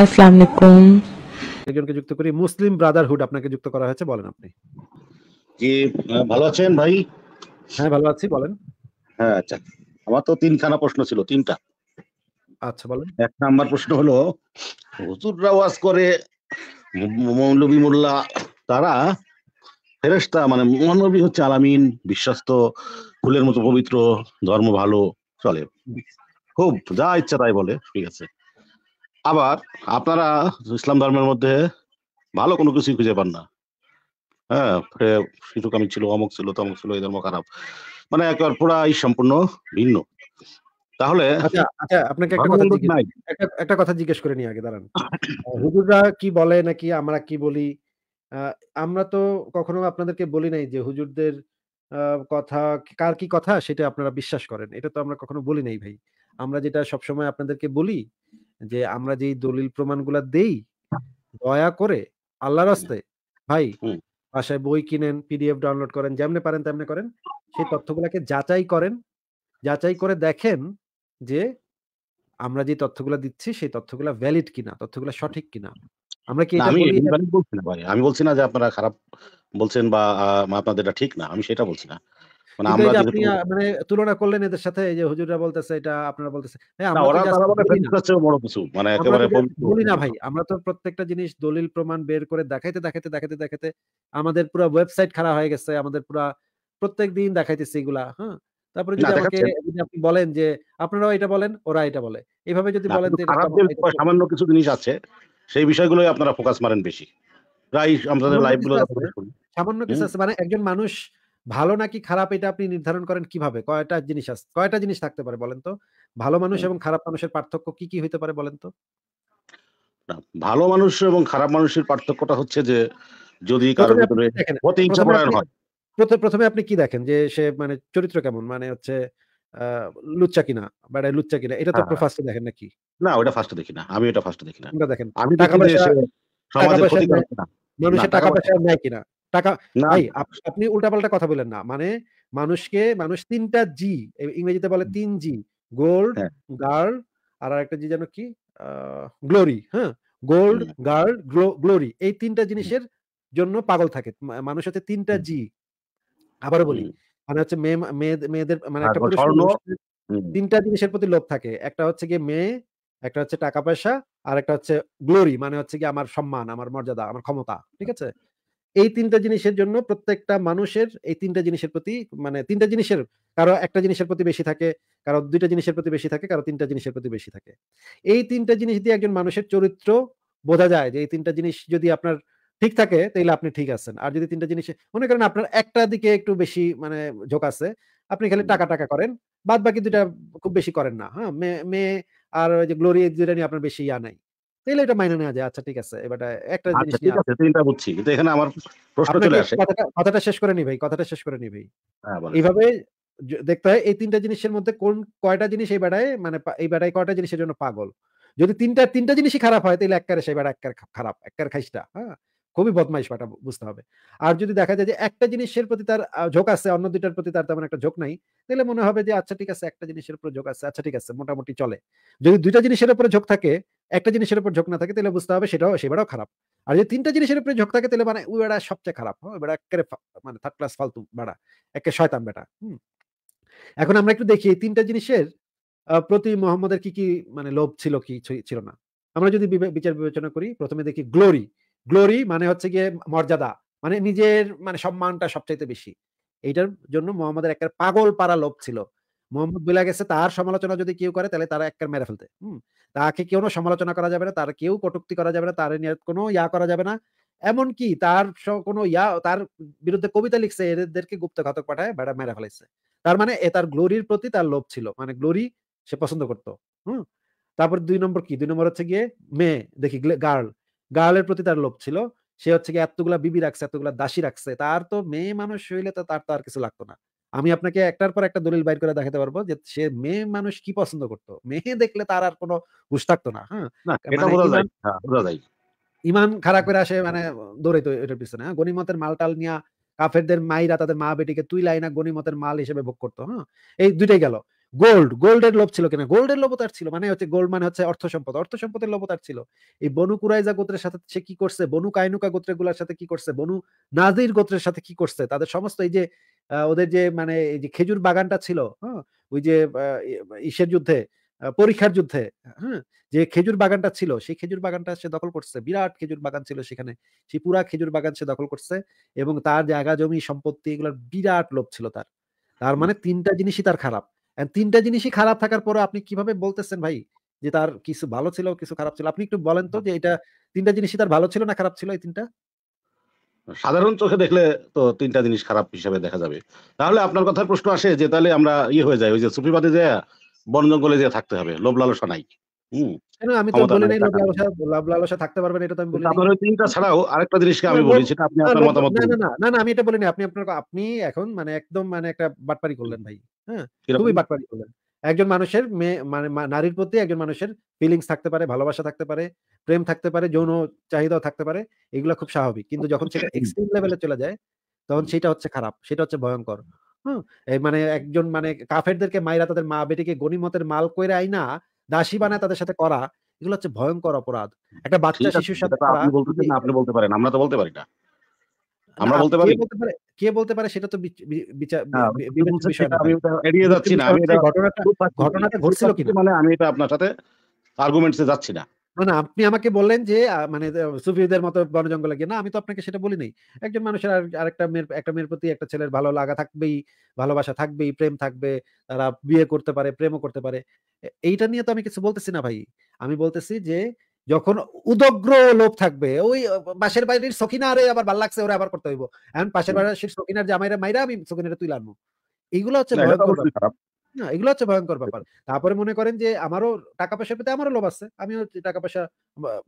আসসালামু আলাইকুম একজনকে যুক্ত করি মুসলিম ব্রাদারহুড আপনাকে যুক্ত করা হয়েছে বলেন আপনি জি ভালো আছেন ভাই হ্যাঁ ভালো আছি বলেন হ্যাঁ আচ্ছা আমার তো তিনখানা প্রশ্ন ছিল তিনটা আচ্ছা বলেন এক নাম্বার প্রশ্ন হলো হুজুররা ওয়াজ করে মৌলবি মোল্লা তারা ফেরেশতা মানে মৌলবী হচ্ছে আলামিন বিশ্বস্ত ফুলের মতো পবিত্র ধর্ম ভালো চলে খুব যা ইচ্ছা তাই বলে ঠিক আছে আবার আপনারা ইসলাম ধর্মের মধ্যে ভালো কোনো কিছুই খুঁজে পান না হ্যাঁ শিশুকামী ছিল অমুক ছিল তমুক ছিল এই ধর্ম খারাপ মানে একবার পুরাই সম্পূর্ণ ভিন্ন তাহলে আচ্ছা, আচ্ছা, আপনাকে একটা কথা একটা কথা জিজ্ঞেস করে নি আগে দাঁড়ান হুজুররা কি বলে নাকি আমরা কি বলি আমরা তো কখনো আপনাদেরকে বলি নাই যে হুজুরদের কথা কার কি কথা সেটা আপনারা বিশ্বাস করেন এটা তো আমরা কখনো বলি নাই ভাই আমরা যেটা সবসময় আপনাদেরকে বলি যে আমরা যেই দলিল প্রমাণগুলা দেই দয়া করে আল্লাহ রাস্তায় ভাই বাসায় বই কিনেন পিডিএফ ডাউনলোড করেন যেমনে পারেন তেমনে করেন সেই তথ্যগুলাকে যাচাই করেন যাচাই করে দেখেন যে আমরা যে তথ্যগুলো দিচ্ছি সেই তথ্যগুলো ভ্যালিড কিনা তথ্যগুলো সঠিক কিনা আমরা কি এটা বলি মানে আমি বলছি না যে আপনারা খারাপ বলছেন বা আপনাদের ঠিক না আমি সেটা বলছি না মানে মানে হ্যাঁ, মানে জিনিস দলিল প্রমাণ বের করে দেখাইতে দেখাইতে আমাদের পুরো ওয়েবসাইট খারাপ হয়ে গেছে আমাদের পুরো প্রত্যেক দিন দেখাইতেছে এগুলা হ্যাঁ তারপরে যদি আমাকে আপনি বলেন যে আপনারাও এটা বলেন ওরা এটা বলে এইভাবে যদি বলেন সামান্য কিছু জিনিস আছে সেই বিষয়গুলোই আপনারা ফোকাস মারেন বেশি প্রায় আমাদের লাইভ গুলো সামান্য কিছু আছে মানে একজন মানুষ ভালো নাকি খারাপ এটা আপনি নির্ধারণ করেন কিভাবে কয়টা জিনিস কয়টা জিনিস থাকতে পারে বলেন তো ভালো মানুষ এবং খারাপ মানুষের পার্থক্য কি কি হইতে পারে বলেন তো ভালো মানুষ এবং খারাপ মানুষের পার্থক্যটা হচ্ছে যে যদি কারোর ভিতরে প্রতিহিংসা পরায়ণ হয় প্রথমে আপনি কি দেখেন যে সে মানে চরিত্র কেমন মানে হচ্ছে লুচ্চা কিনা বেড়ায় লুচ্চা কিনা এটা তো আপনি হ্যাঁ। ফার্স্টে দেখেন নাকি না ওটা ফার্স্টে দেখি না আমি এটা ফার্স্টে দেখি না দেখেন আমি টাকা পয়সা সমাজে ক্ষতি করে কিনা মানুষের টাকা পয়সা নেয় কিনা টাকা ভাই আপনি উল্টাপাল্টা কথা বলেন না মানে মানুষকে মানুষ তিনটা জি ইংরেজিতে বলে তিন জি গোল্ড গার্ল আর একটা জি যেন কি গ্লোরি হ্যাঁ গোল্ড গার্ল গ্লোরি এই তিনটা জিনিসের জন্য পাগল থাকে মানুষ হচ্ছে তিনটা জি আবার বলি মানে হচ্ছে মেয়ে মেয়েদের মানে একটা তিনটা জিনিসের প্রতি লোভ থাকে একটা হচ্ছে গিয়ে মেয়ে একটা হচ্ছে টাকা পয়সা আর একটা হচ্ছে গ্লোরি মানে হচ্ছে কি আমার সম্মান আমার মর্যাদা আমার ক্ষমতা ঠিক আছে এই তিনটা জিনিসের জন্য প্রত্যেকটা মানুষের এই তিনটা জিনিসের প্রতি মানে তিনটা জিনিসের কারো একটা জিনিসের প্রতি বেশি থাকে কারো দুইটা জিনিসের প্রতি বেশি থাকে কারো তিনটা জিনিসের প্রতি বেশি থাকে এই তিনটা জিনিস দিয়ে একজন মানুষের চরিত্র বোঝা যায় যে এই তিনটা জিনিস যদি আপনার ঠিক থাকে তাহলে আপনি ঠিক আছেন আর যদি তিনটা জিনিস মনে করেন আপনার একটা দিকে একটু বেশি মানে ঝোঁক আছে আপনি খালি টাকা টাকা করেন বাদ বাকি দুইটা খুব বেশি করেন না হ্যাঁ মেয়ে আর ওই যে গ্লোরি দুইটা নিয়ে আপনার বেশি ইয়া নাই তাহলে এটা মাইনে নেওয়া যায় আচ্ছা ঠিক আছে এবার একটা আচ্ছা, জিনিস ঠিক আছে কিন্তু এখানে আমার প্রশ্ন চলে আসে কথাটা শেষ করে নি ভাই কথাটা শেষ করে নি ভাই হ্যাঁ, এইভাবে দেখতে হয় এই তিনটা জিনিসের মধ্যে কোন কয়টা জিনিস এই বেড়ায় মানে এই বেড়ায় কয়টা জিনিসের জন্য পাগল যদি তিনটা তিনটা জিনিসই খারাপ হয় তাহলে এককারে সেই বেড়া এককার খারাপ এককার খাইসটা হ্যাঁ খুবই বদমাইশ পাটা বুঝতে হবে আর যদি দেখা যায় যে একটা জিনিসের প্রতি তার ঝোঁক আছে অন্য দুটার প্রতি তার তেমন একটা ঝোঁক নাই তাহলে মনে হবে যে আচ্ছা ঠিক আছে একটা জিনিসের উপর ঝোঁক আছে আচ্ছা ঠিক আছে মোটামুটি চলে যদি দুইটা জিনিসের উপরে ঝোঁক থাকে একটা জিনিসের উপর ঝোঁক না থাকে তাহলে বুঝতে হবে সেটাও সেবারও খারাপ আর যদি তিনটা জিনিসের উপরে ঝোঁক থাকে তাহলে মানে ওই বেড়া সবচেয়ে খারাপ ওই বেড়া একেবারে মানে থার্ড ক্লাস ফালতু বেড়া একে শয়তান বেটা হুম এখন আমরা একটু দেখি এই তিনটা জিনিসের প্রতি মোহাম্মদের কি কি মানে লোভ ছিল কি ছিল না আমরা যদি বিচার বিবেচনা করি প্রথমে দেখি গ্লোরি গ্লোরি মানে হচ্ছে গিয়ে মর্যাদা মানে নিজের মানে সম্মানটা সবচাইতে বেশি এইটার জন্য মোহাম্মদের একটা পাগল পাড়া লোভ ছিল মোহাম্মদ বলে গেছে তার সমালোচনা যদি কেউ করে তাহলে তারা একটা মেরে ফেলতে হম তাকে কেউ সমালোচনা করা যাবে না তার কেউ কটুক্তি করা যাবে না তার নিয়ে কোনো ইয়া করা যাবে না এমনকি তার কোনো ইয়া তার বিরুদ্ধে কবিতা লিখছে এদেরকে গুপ্ত ঘাতক পাঠায় বেড়া মেরে ফেলেছে তার মানে এ তার গ্লোরির প্রতি তার লোভ ছিল মানে গ্লোরি সে পছন্দ করতো হম তারপর দুই নম্বর কি দুই নম্বর হচ্ছে গিয়ে মেয়ে দেখি গার্ল গার্লের প্রতি তার লোভ ছিল সে হচ্ছে কি এতগুলা বিবি রাখছে এতগুলা দাসী রাখছে তার তো মেয়ে মানুষ হইলে তো তার তো আর কিছু লাগতো না আমি আপনাকে একটার পর একটা দলিল বাইর করে দেখাতে পারবো যে সে মেয়ে মানুষ কি পছন্দ করতো মেয়ে দেখলে তার আর কোনো হুশ থাকতো না হ্যাঁ মানে ইমান হ্যাঁ, খারাপ করে আসে মানে দৌড়াইতো এটার পিছনে হ্যাঁ গণিমতের মালটাল নিয়া কাফেরদের মাইরা তাদের মা বেটিকে তুই লাইনা গণিমতের মাল হিসেবে ভোগ করতো হ্যাঁ এই দুইটাই গেল গোল্ড গোল্ডের লোভ ছিল কিনা গোল্ডের লোভ তার ছিল মানে হচ্ছে গোল্ড মানে হচ্ছে অর্থ সম্পদ অর্থ সম্পদের লোভ তার ছিল এই বনু কুরাইজা গোত্রের সাথে সে কি করছে বনু কাইনুকা গোত্রগুলোর সাথে কি করছে বনু নাজির গোত্রের সাথে কি করছে তাদের সমস্ত এই যে ওদের যে মানে এই যে খেজুর বাগানটা ছিল হ্যাঁ ওই যে ইসের যুদ্ধে পরীক্ষার যুদ্ধে হ্যাঁ যে খেজুর বাগানটা ছিল সেই খেজুর বাগানটা সে দখল করছে বিরাট খেজুর বাগান ছিল সেখানে সেই পুরা খেজুর বাগান সে দখল করছে এবং তার জায়গা জমি সম্পত্তি এগুলোর বিরাট লোভ ছিল তার তার মানে তিনটা জিনিসই তার খারাপ তিনটা জিনিসই খারাপ থাকার পরে আপনি কিভাবে বলতেছেন ভাই যে তার কিছু ভালো ছিল কিছু খারাপ ছিল আপনি একটু বলেন তো যে এটা তিনটা জিনিসই তার ভালো ছিল না খারাপ ছিল এই তিনটা সাধারণ চোখে দেখলে তো তিনটা জিনিস খারাপ হিসাবে দেখা যাবে তাহলে আপনার কথার প্রশ্ন আসে যে তাহলে আমরা ইয়ে হয়ে যায় ওই যে সুফিবাদে যে বন জঙ্গলে যে থাকতে হবে লোভ লালসা নাই আপনি এখন মানে একদম মানে একটা বাটপারি করলেন ভাই হ্যাঁ খুবই বাটপারি করলেন একজন মানুষের মানে নারীর প্রতি একজন মানুষের ফিলিংস থাকতে পারে ভালোবাসা থাকতে পারে প্রেম থাকতে পারে যৌন চাহিদাও থাকতে পারে এগুলো খুব স্বাভাবিক কিন্তু যখন সেটা আচ্ছা। এক্সট্রিম লেভেলে চলে যায় তখন সেটা হচ্ছে খারাপ সেটা হচ্ছে ভয়ঙ্কর হ্যাঁ মানে একজন মানে কাফেরদেরকে মায়েরা তাদের মা বেটিকে গণিমতের মাল কইরা আয় না দাসী বানায় তাদের সাথে করা এগুলো হচ্ছে ভয়ঙ্কর অপরাধ একটা বাচ্চা শিশুর সাথে আপনি বলতে পারেন আপনি বলতে পারেন আমরা তো বলতে পারি না আমরা বলতে পারি কে বলতে পারে সেটা তো বিচার ঘটনাটা ঘটনাটা ঘটছিল কি মানে আমি এটা আপনার সাথে আর্গুমেন্টসে যাচ্ছি না না আপনি আমাকে বললেন যে মানে সুফিদের মতো বন জঙ্গলে গিয়ে না আমি তো আপনাকে সেটা বলি নাই। একজন মানুষের আরেকটা মেয়ের একটা মেয়ের প্রতি একটা ছেলের ভালো লাগা থাকবেই, ভালোবাসা থাকবেই, প্রেম থাকবে, তারা বিয়ে করতে পারে, প্রেমও করতে পারে। এইটা নিয়ে তো আমি কিছু বলতেছি না ভাই। আমি বলতেছি যে যখন উদগ্র লোভ থাকবে ওই পাশের বাড়ির আরে আবার ভাল লাগছে ওরা আবার করতে হইব। এখন পাশের বাড়ির সে যে আমাইরা মাইরা আমি সখিনারে তুইলা আনমু। এইগুলা হচ্ছে না এগুলো হচ্ছে ভয়ঙ্কর ব্যাপার তারপরে মনে করেন যে আমারও টাকা পয়সা পেতে আমারও লোভ আছে আমিও টাকা পয়সা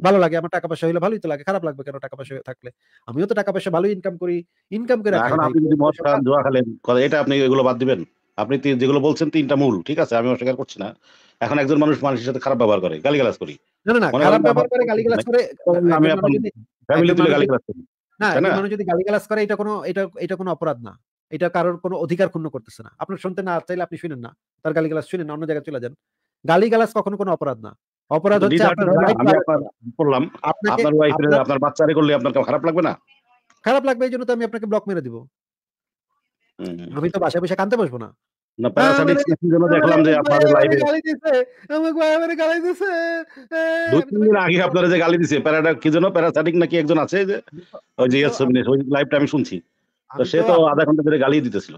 ভালো লাগে আমার টাকা পয়সা হইলে ভালোই তো লাগে খারাপ লাগবে কেন টাকা পয়সা থাকলে আমিও তো টাকা পয়সা ভালো ইনকাম করি ইনকাম করে এখন আপনি যদি মদ খান জুয়া খেলেন এটা আপনি এগুলো বাদ দিবেন আপনি যেগুলো বলছেন তিনটা মূল ঠিক আছে আমি অস্বীকার করছি না এখন একজন মানুষ মানুষের সাথে খারাপ ব্যবহার করে গালিগালাজ করি না না খারাপ ব্যবহার করে গালিগালাজ করে আমি আপনি ফ্যামিলি তুলে গালিগালাজ করি না মানুষ যদি গালিগালাজ করে এটা কোনো এটা এটা কোনো অপরাধ না এটা কারোর কোনো অধিকার ক্ষুণ্ণ করতেছে না আপনার শুনতে না চাইলে আপনি শুনেন না তার গালি গালাস শুনেন অন্য জায়গায় চলে যান গালি গালাস কখনো কোনো অপরাধ না অপরাধ হচ্ছে আপনার ওয়াইফের আপনার বাচ্চারে করলে আপনার খারাপ লাগবে না খারাপ লাগবে এই জন্য তো আমি আপনাকে ব্লক মেরে দিব আমি তো বাসায় বসে কানতে বসবো না দেখলাম আগে আপনারা যে গালি দিছে প্যারাটা কি জন্য প্যারাসাটিক নাকি একজন আছে যে ওই যে ওই লাইভটা আমি শুনছি তো সে তো আধা ঘন্টা ধরে গালি দিতেছিল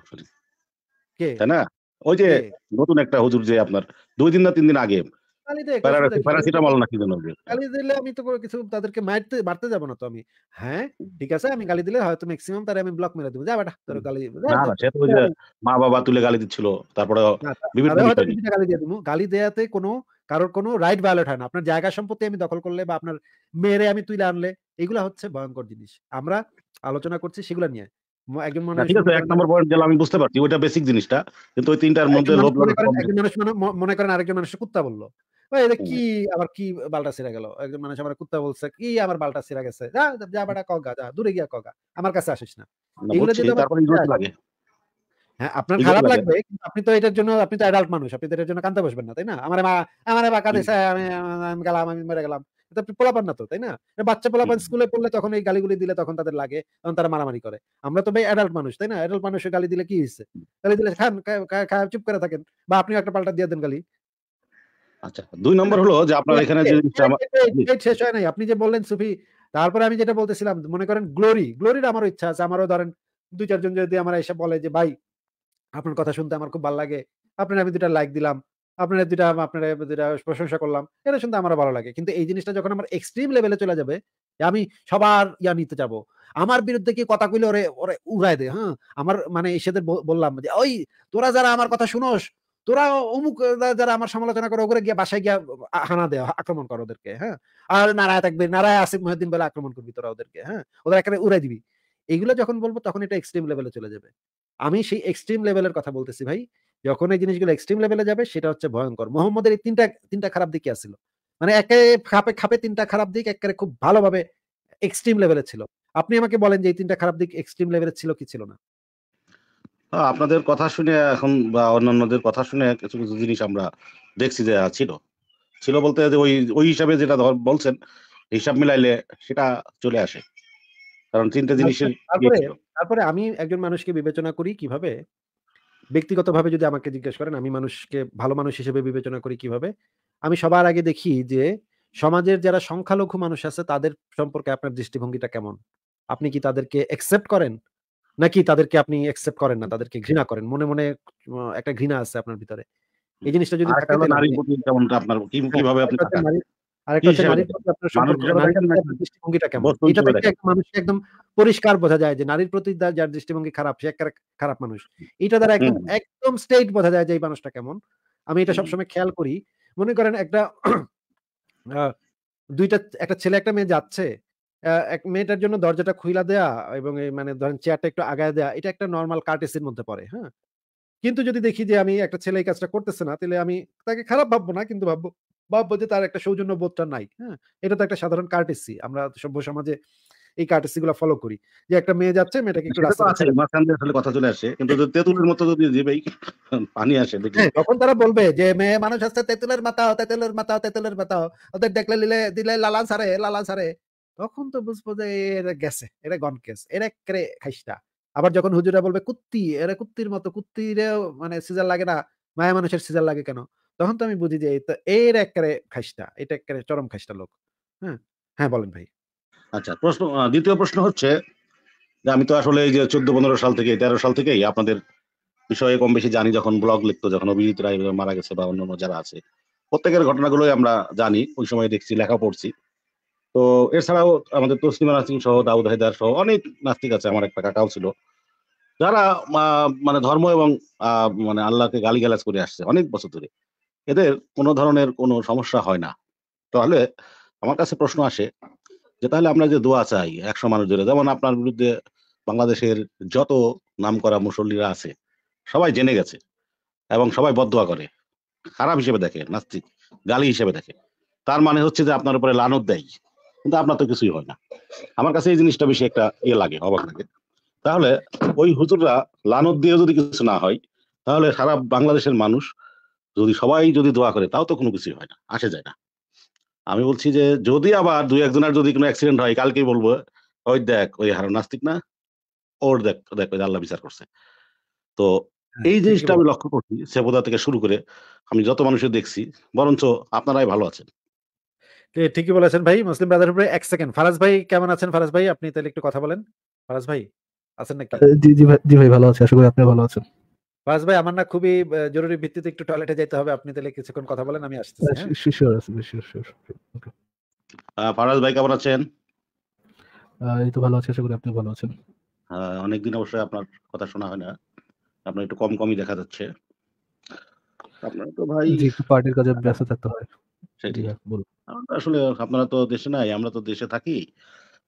তাই না ওই যে নতুন একটা হুজুর যে আপনার দুই দিন না তিন দিন আগে মা বাবা তুলে গালি তারপরে গালি গালি কোনো কারোর কোনো রাইট হয় না আপনার জায়গা সম্পত্তি আমি দখল করলে বা আপনার মেরে আমি তুলে আনলে এগুলা হচ্ছে ভয়ঙ্কর জিনিস আমরা আলোচনা করছি সেগুলা নিয়ে মনে করেন আরেকজন কুত্তা বললো কি আবার কি বালটা গেল একজন মানুষ আমার কুত্তা বলছে কি আমার বালটা গেছে যা কগা যা দূরে গিয়া কগা আমার কাছে আসিস না হ্যাঁ।, হ্যাঁ আপনার খারাপ লাগবে আপনি তো এটার জন্য আপনি তো অ্যাডাল্ট মানুষ আপনি তো এটার জন্য কান্দতে বসবেন না তাই না আমার মা আমার আমি গেলাম আমি মরে গেলাম এটা পোলাপান না তো তাই না মানে বাচ্চা পোলাপান স্কুলে পড়লে তখন এই গালিগুলি দিলে তখন তাদের লাগে তখন তারা মারামারি করে আমরা তো ভাই অ্যাডাল্ট মানুষ তাই না অ্যাডাল্ট মানুষের গালি দিলে কি হয়েছে গালি দিলে খান খায় চুপ করে থাকেন বা আপনিও একটা পাল্টা দিয়ে দেন গালি আচ্ছা দুই নম্বর হলো যে আপনার মানে এখানে যে মানে শেষ হয় নাই আপনি যে বললেন সুফি তারপরে আমি যেটা বলতেছিলাম মনে করেন গ্লোরি গ্লোরির আমার ইচ্ছা আছে আমারও ধরেন দুই চারজন যদি আমার এসে বলে যে ভাই আপনার কথা শুনতে আমার খুব ভালো লাগে আপনার আমি দুটা লাইক দিলাম আপনারা দুইটা আপনারা দুইটা প্রশংসা করলাম এটা শুনতে আমার ভালো লাগে কিন্তু এই জিনিসটা যখন আমার এক্সট্রিম লেভেলে চলে যাবে আমি সবার ইয়া নিতে যাব আমার বিরুদ্ধে কি কথা কইলে ওরে ওরে উড়াই দে হ্যাঁ আমার মানে এসেদের বললাম যে ওই তোরা যারা আমার কথা শুনোস তোরা অমুক যারা আমার সমালোচনা করে ওগুলো গিয়ে বাসায় গিয়ে হানা দেয় আক্রমণ করো ওদেরকে হ্যাঁ আর নারায় থাকবে নারায় আসিফ মহিদ্দিন বলে আক্রমণ করবি তোরা ওদেরকে হ্যাঁ ওদের একেবারে উড়াই দিবি এগুলো যখন বলবো তখন এটা এক্সট্রিম লেভেলে চলে যাবে আমি সেই এক্সট্রিম লেভেলের কথা বলতেছি ভাই যখন এই জিনিসগুলো এক্সট্রিম লেভেলে যাবে সেটা হচ্ছে ভয়ঙ্কর মোহাম্মদের এই তিনটা তিনটা খারাপ দিকে আসছিল মানে একে খাপে খাপে তিনটা খারাপ দিক একে খুব ভালোভাবে এক্সট্রিম লেভেলে ছিল আপনি আমাকে বলেন যে এই তিনটা খারাপ দিক এক্সট্রিম লেভেলে ছিল কি ছিল না আপনাদের কথা শুনে এখন বা অন্যান্যদের কথা শুনে কিছু কিছু জিনিস আমরা দেখছি যে ছিল ছিল বলতে যে ওই ওই হিসাবে যেটা ধর বলছেন হিসাব মিলাইলে সেটা চলে আসে কারণ তিনটা আচ্ছা, জিনিসের ইয়ে তারপরে আমি একজন মানুষকে বিবেচনা করি কিভাবে ব্যক্তিগতভাবে যদি আমাকে জিজ্ঞেস করেন আমি মানুষকে ভালো মানুষ হিসেবে বিবেচনা করি কিভাবে আমি সবার আগে দেখি যে সমাজের যারা সংখ্যালঘু মানুষ আছে তাদের সম্পর্কে আপনার দৃষ্টিভঙ্গিটা কেমন আপনি কি তাদেরকে অ্যাকসেপ্ট করেন নাকি তাদেরকে আপনি অ্যাকসেপ্ট করেন না তাদেরকে ঘৃণা করেন মনে মনে একটা ঘৃণা আছে আপনার ভিতরে এই জিনিসটা যদি পরিষ্কার বোঝা যায় যে নারীর প্রতি যার দৃষ্টিভঙ্গি খারাপ সে খারাপ মানুষ এটা দ্বারা একদম একদম স্টেট বোঝা যায় যে এই মানুষটা কেমন আমি এটা সবসময় খেয়াল করি মনে করেন একটা দুইটা একটা ছেলে একটা মেয়ে যাচ্ছে এক মেয়েটার জন্য দরজাটা খুইলা দেয়া এবং মানে ধরেন চেয়ারটা একটু আগায় দেয়া এটা একটা নর্মাল কার্টেসির মধ্যে পড়ে হ্যাঁ কিন্তু যদি দেখি যে আমি একটা ছেলে এই কাজটা করতেছে না তাহলে আমি তাকে খারাপ ভাববো না কিন্তু ভাববো বা বলতে তার একটা সৌজন্য বোধটা নাই হ্যাঁ এটা তো একটা সাধারণ কার্টেসি আমরা সভ্য সমাজে এই কার্টেসি গুলা ফলো করি যে একটা মেয়ে যাচ্ছে মেয়েটাকে একটু রাস্তা আছে মাঝখান দিয়ে আসলে কথা চলে আসে কিন্তু হ্যাঁ। তেঁতুলের মতো যদি জিবেই পানি আসে হ্যাঁ, তখন তারা বলবে যে মেয়ে মানুষ আসছে তেঁতুলের মাথা হতে তেঁতুলের মাথা হতে তেঁতুলের মাথা ওদের দেখলে লিলে দিলে লালা সারে লালা সারে তখন তো বুঝবো যে এরা গেছে এটা গন কেস এরা ক্রে খাইসটা আবার যখন হুজুরা বলবে কুত্তি এরা কুত্তির মতো কুত্তিরে মানে সিজার লাগে না মায়া মানুষের সিজার লাগে কেন তখন তো আমি বুঝি যে এর একবারে খাইস্তা এটা একবারে চরম খাইস্তা লোক হ্যাঁ হ্যাঁ বলেন ভাই আচ্ছা প্রশ্ন দ্বিতীয় প্রশ্ন হচ্ছে যে আমি তো আসলে এই যে চোদ্দ পনেরো সাল থেকে তেরো সাল থেকেই আপনাদের বিষয়ে কম বেশি জানি যখন ব্লগ লিখতো যখন অভিজিৎ রায় মারা গেছে বা অন্য যারা আছে প্রত্যেকের ঘটনাগুলোই আমরা জানি ওই সময় দেখছি লেখা পড়ছি তো এছাড়াও আমাদের তসলিমা নাসিম সহ দাউদ হায়দার সহ অনেক নাস্তিক আছে আমার একটা কাকাও ছিল যারা মানে ধর্ম এবং মানে আল্লাহকে গালিগালাজ করে আসছে অনেক বছর ধরে এদের কোনো ধরনের কোনো সমস্যা হয় না তাহলে আমার কাছে প্রশ্ন আসে যে তাহলে আমরা যে দোয়া চাই একশো মানুষ ধরে যেমন আপনার বিরুদ্ধে বাংলাদেশের যত নাম করা মুসল্লিরা আছে সবাই জেনে গেছে এবং সবাই বদোয়া করে খারাপ হিসেবে দেখে নাস্তিক গালি হিসেবে দেখে তার মানে হচ্ছে যে আপনার উপরে লানত দেয় কিন্তু আপনার তো কিছুই হয় না আমার কাছে এই জিনিসটা বেশি একটা ইয়ে লাগে অবাক লাগে তাহলে ওই হুজুররা লানত দিয়ে যদি কিছু না হয় তাহলে সারা বাংলাদেশের মানুষ যদি সবাই যদি দোয়া করে তাও তো কোনো কিছুই হয় না আসে যায় না আমি বলছি যে যদি আবার দুই একজনের যদি কোনো অ্যাক্সিডেন্ট হয় কালকেই বলবো ওই দেখ ওই হারো নাস্তিক না ওর দেখ দেখ ওই আল্লাহ বিচার করছে তো হ্যাঁ, এই জিনিসটা আমি লক্ষ্য করছি সেবদা থেকে শুরু করে আমি যত মানুষের দেখছি বরঞ্চ আপনারাই ভালো আছেন ঠিকই বলেছেন ভাই মুসলিম ব্রাদারহুড এক সেকেন্ড ফারাজ ভাই কেমন আছেন ফারাজ ভাই আপনি তাহলে একটু কথা বলেন ফারাজ ভাই আছেন নাকি জি জি ভাই ভালো আছি আশা করি আপনি ভালো আছেন বাস ভাই আমার না খুবই জরুরি ভিত্তিতে একটু টয়লেটে যাইতে হবে আপনি তাহলে কিছুক্ষণ কথা বলেন আমি আসতেছি হ্যাঁ শিওর আছে শিওর শিওর ফারাজ ভাই কেমন আছেন এই তো ভালো আছি আশা করি আপনি ভালো আছেন অনেক দিন অবশ্যই আপনার কথা শোনা হয় না আপনার একটু কম কমই দেখা যাচ্ছে আপনার তো ভাই একটু পার্টির কাজে ব্যস্ত থাকতে হয় সেটাই হ্যাঁ, বলুন আসলে আপনারা তো দেশে নাই আমরা তো দেশে থাকি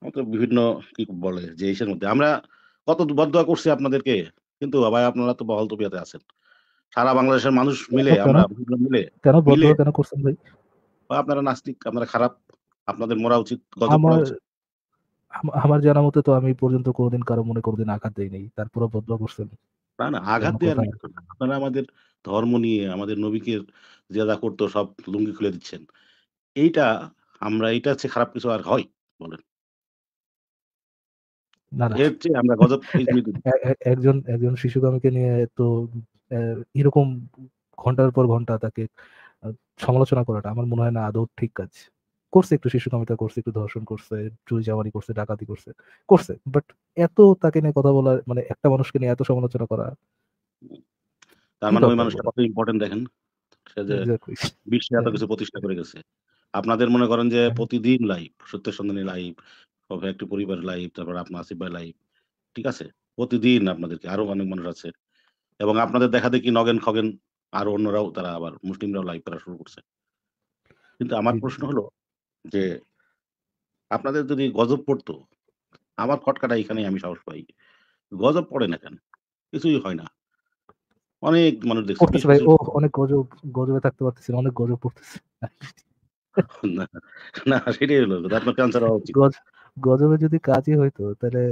আমরা বিভিন্ন কি বলে যে ইসের মধ্যে আমরা কত বদয়া করছি আপনাদেরকে কিন্তু ভাই আপনারা তো বহল তুপিয়াতে আছেন সারা বাংলাদেশের মানুষ মিলে আমরা মিলে কেন বন্ধ কেন করছেন ভাই আপনারা নাস্তিক আপনারা খারাপ আপনাদের মরা উচিত আমার আমার জানা মতে তো আমি পর্যন্ত কোনোদিন কারো মনে কোনোদিন আঘাত দেই নাই তারপরে বদলা করছেন না না আঘাত দেওয়ার আপনারা আমাদের ধর্ম নিয়ে আমাদের নবীকে জেদা করতো সব লুঙ্গি খুলে দিচ্ছেন এইটা আমরা এটা হচ্ছে খারাপ কিছু আর হয় বলেন না একজন একজন শিশুগামীকে নিয়ে তো এরকম ঘন্টার পর ঘন্টা তাকে সমালোচনা করাটা আমার মনে হয় না আদৌ ঠিক কাজ করছে একটু শিশু কামিতা করছে একটু ধর্ষণ করছে চুরি জামারি করছে ডাকাতি করছে করছে বাট এত তাকে নিয়ে কথা বলা মানে একটা মানুষকে নিয়ে এত সমালোচনা করা তার মানে ওই মানুষটা কত ইম্পর্টেন্ট দেখেন সে যে বিশ্বে এত কিছু প্রতিষ্ঠা করে গেছে আপনাদের মনে করেন যে হ্যাঁ। প্রতিদিন লাইভ সত্যের সন্ধানে লাইভ তবে একটু পরিবার লাইভ তারপর আপনার আসিফ ভাই লাইভ ঠিক আছে প্রতিদিন আপনাদেরকে আরো অনেক মানুষ আছে এবং আপনাদের দেখা দেখি নগেন খগেন আর অন্যরাও তারা আবার মুসলিমরাও লাইভ করা শুরু করছে কিন্তু আমার প্রশ্ন হলো যে আপনাদের যদি গজব পড়তো আমার খটকাটা এখানে আমি সাহস পাই গজব পড়ে না কেন কিছুই হয় না অনেক মানুষ দেখছে ভাই ও অনেক গজব গজবে থাকতে পারতেছি অনেক গজব পড়তেছি না সেটাই হলো আপনার ক্যান্সার হওয়া উচিত গজবে যদি কাজই হইতো তাহলে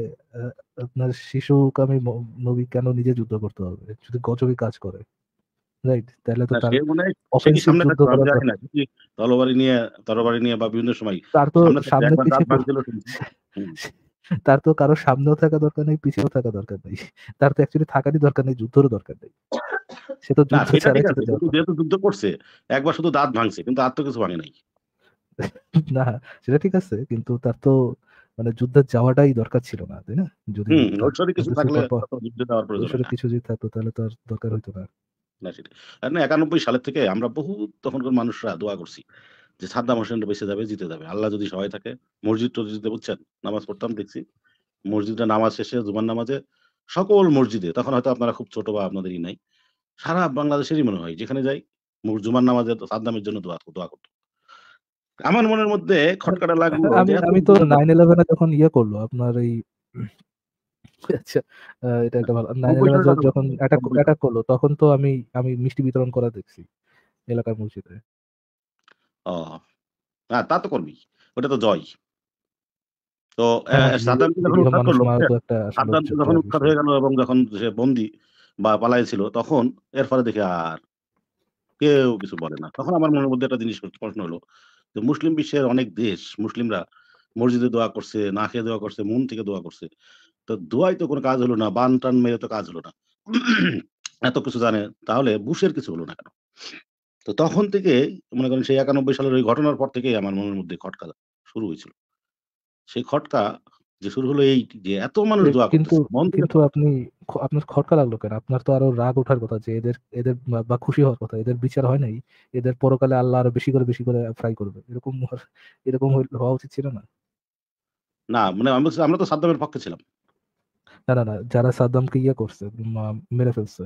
আপনার শিশু কামি নবী কেন নিজে যুদ্ধ করতে হবে যদি গজবে কাজ করে রাইট তাহলে তো তার অফেন্সিভ যুদ্ধ করা যায় না তলোয়ারি নিয়ে তলোয়ারি নিয়ে বা বিভিন্ন সময় তার তো সামনে পিছে তার তো কারো সামনেও থাকা দরকার নেই পিছিয়েও থাকা দরকার নেই তার তো অ্যাকচুয়ালি থাকারই দরকার নেই যুদ্ধেরও দরকার নেই সে তো যুদ্ধ ছাড়াই যেহেতু যুদ্ধ করছে একবার শুধু দাঁত ভাঙছে কিন্তু আর তো কিছু ভাঙে নাই না সেটা ঠিক আছে কিন্তু তার তো মানে যুদ্ধে যাওয়াটাই দরকার ছিল না তাই না যদি কিছু থাকলে যদি থাকতো তাহলে তো আর দরকার হইতো না একানব্বই সালের থেকে আমরা বহু তখনকার মানুষরা দোয়া করছি যে সাদ্দাম হোসেন বেঁচে যাবে জিতে যাবে আল্লাহ যদি থাকে মসজিদ টসজিদে বুঝছেন নামাজ পড়তাম দেখছি মসজিদে নামাজ শেষে জুমান নামাজে সকল মসজিদে তখন হয়তো আপনারা খুব ছোট বা আপনাদেরই নাই সারা বাংলাদেশেরই মনে হয় যেখানে যাই জুমার নামাজে সাদ্দামের জন্য দোয়া দোয়া করতো আমার মনের মধ্যে খটকাটা লাগলো আমি তো নাইন ইলেভেনে যখন ইয়ে করলো আপনার এই আচ্ছা, তখন তো আমি আমি মিষ্টি বিতরণ করা দেখছি এলাকার মসজিদে তা তো করবি ওটা তো জয় তো হ্যাঁ, যখন উৎখাত হ্যাঁ, যখন হয়ে গেল এবং যখন সে বন্দি বা পালাইছিল তখন এর ফলে দেখি আর কেউ কিছু বলে না তখন আমার মনের মধ্যে একটা জিনিস প্রশ্ন হলো তো মুসলিম বিশ্বের অনেক দেশ মুসলিমরা মসজিদে দোয়া করছে না খেয়ে দোয়া করছে মন থেকে দোয়া করছে তো দোয়াই তো কোনো কাজ হলো না বান টান মেরে তো কাজ হলো না এত কিছু জানে তাহলে বুশের কিছু হলো না কেন তো তখন থেকে মনে করেন সেই একানব্বই সালের ওই ঘটনার পর থেকে আমার মনের মধ্যে খটকা শুরু হয়েছিল সেই খটকা যে শুরু হলো এই যে এত মানুষ দোয়া কিন্তু কিন্তু আপনি আপনার খটকা লাগলো কেন আপনার তো আরো রাগ ওঠার কথা যে এদের এদের বা খুশি হওয়ার কথা এদের বিচার হয় নাই এদের পরকালে আল্লাহ আরো বেশি করে বেশি করে ফ্রাই করবে এরকম এরকম হওয়া উচিত ছিল না না মানে আমরা তো সাদ্দামের পক্ষে ছিলাম না না না যারা সাদ্দামকে ইয়ে করছে মেরে ফেলছে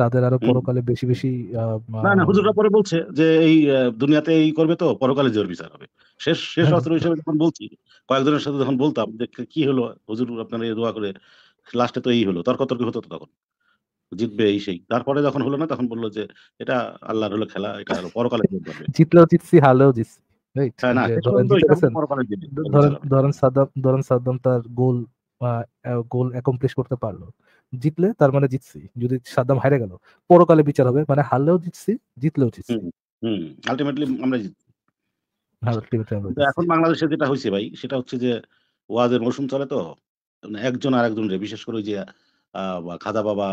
তাদের আরো পরকালে বেশি বেশি না না হুজুররা পরে বলছে যে এই দুনিয়াতে এই করবে তো পরকালে জোর বিচার হবে শেষ শেষ হ্যাঁ। অস্ত্র হিসেবে যখন বলছি কয়েকজনের সাথে যখন বলতাম যে কি হলো হুজুর আপনারা এই দোয়া করে লাস্টে তো এই হলো তর্ক তর্ক হতো তখন জিতবে এই সেই তারপরে যখন হলো না তখন বললো যে এটা আল্লাহর হলো খেলা এটা হলো পরকালে জোর জিতলেও জিতছি হারলেও জিতছি হ্যাঁ, ধরেন সাদ্দাম ধরেন সাদ্দাম তার গোল গোল অ্যাকমপ্লিশ করতে পারলো জিতলে তার মানে জিতছি যদি সাদ্দাম হারে গেল পরকালে বিচার হবে মানে হারলেও জিতছি জিতলেও জিতছি আলটিমেটলি আমরা হ্যাঁ, এখন বাংলাদেশে যেটা হয়েছে ভাই সেটা হচ্ছে যে ওয়াজের মৌসুম চলে তো মানে একজন আর একজন বিশেষ করে যে খাদা বাবা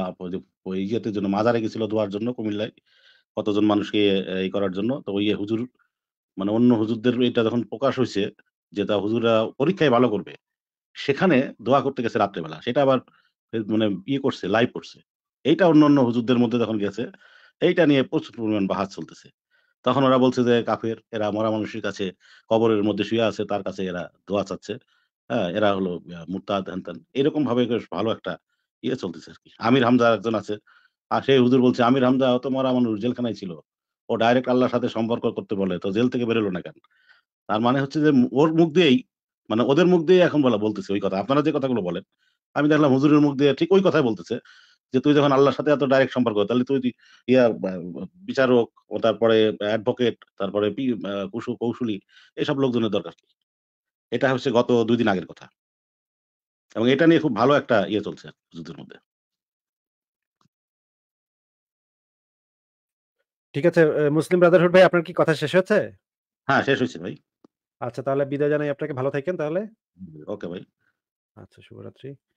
ওই ইয়েতে জন্য মাজারে গেছিল দোয়ার জন্য কুমিল্লায় কতজন মানুষকে এই করার জন্য তো ওই হুজুর মানে অন্য হুজুরদের এটা যখন প্রকাশ হয়েছে যে তা হুজুরা পরীক্ষায় ভালো করবে সেখানে দোয়া করতে গেছে রাত্রেবেলা সেটা আবার মানে ইয়ে করছে লাইভ করছে এইটা অন্য অন্য হুজুরদের মধ্যে যখন গেছে এইটা নিয়ে প্রচুর পরিমাণ বাহাত চলতেছে তখন ওরা বলছে যে কাফের এরা মরা মানুষের কাছে কবরের মধ্যে শুয়ে আছে তার কাছে এরা দোয়া চাচ্ছে হ্যাঁ এরা হলো মুরতাদ হ্যান এরকম ভাবে ভালো একটা ইয়ে চলতেছে আর কি আমির হামজা একজন আছে আর সেই হুজুর বলছে আমির হামজা অত মরা মানুষ জেলখানায় ছিল ও ডাইরেক্ট আল্লাহর সাথে সম্পর্ক করতে বলে তো জেল থেকে বেরোলো না কেন তার মানে হচ্ছে যে ওর মুখ দিয়েই মানে ওদের মুখ দিয়ে এখন বলা বলতেছে ওই কথা আপনারা যে কথাগুলো বলেন আমি দেখলাম হুজুরের মুখ দিয়ে ঠিক ওই কথাই বলতেছে যে তুই যখন আল্লাহর সাথে এত ডাইরেক্ট সম্পর্ক তাহলে তুই ইয়া বিচারক ও তারপরে অ্যাডভোকেট তারপরে কুশু কৌশলী এসব লোকজনের দরকার কি এটা হচ্ছে গত দুই দিন আগের কথা এবং এটা নিয়ে খুব ভালো একটা ইয়ে চলছে যুদ্ধের মধ্যে ঠিক আছে মুসলিম ব্রাদারহুড ভাই আপনার কি কথা শেষ হয়েছে হ্যাঁ শেষ হয়েছে ভাই আচ্ছা তাহলে বিদায় জানাই আপনাকে ভালো থাকেন তাহলে ওকে ভাই আচ্ছা শুভরাত্রি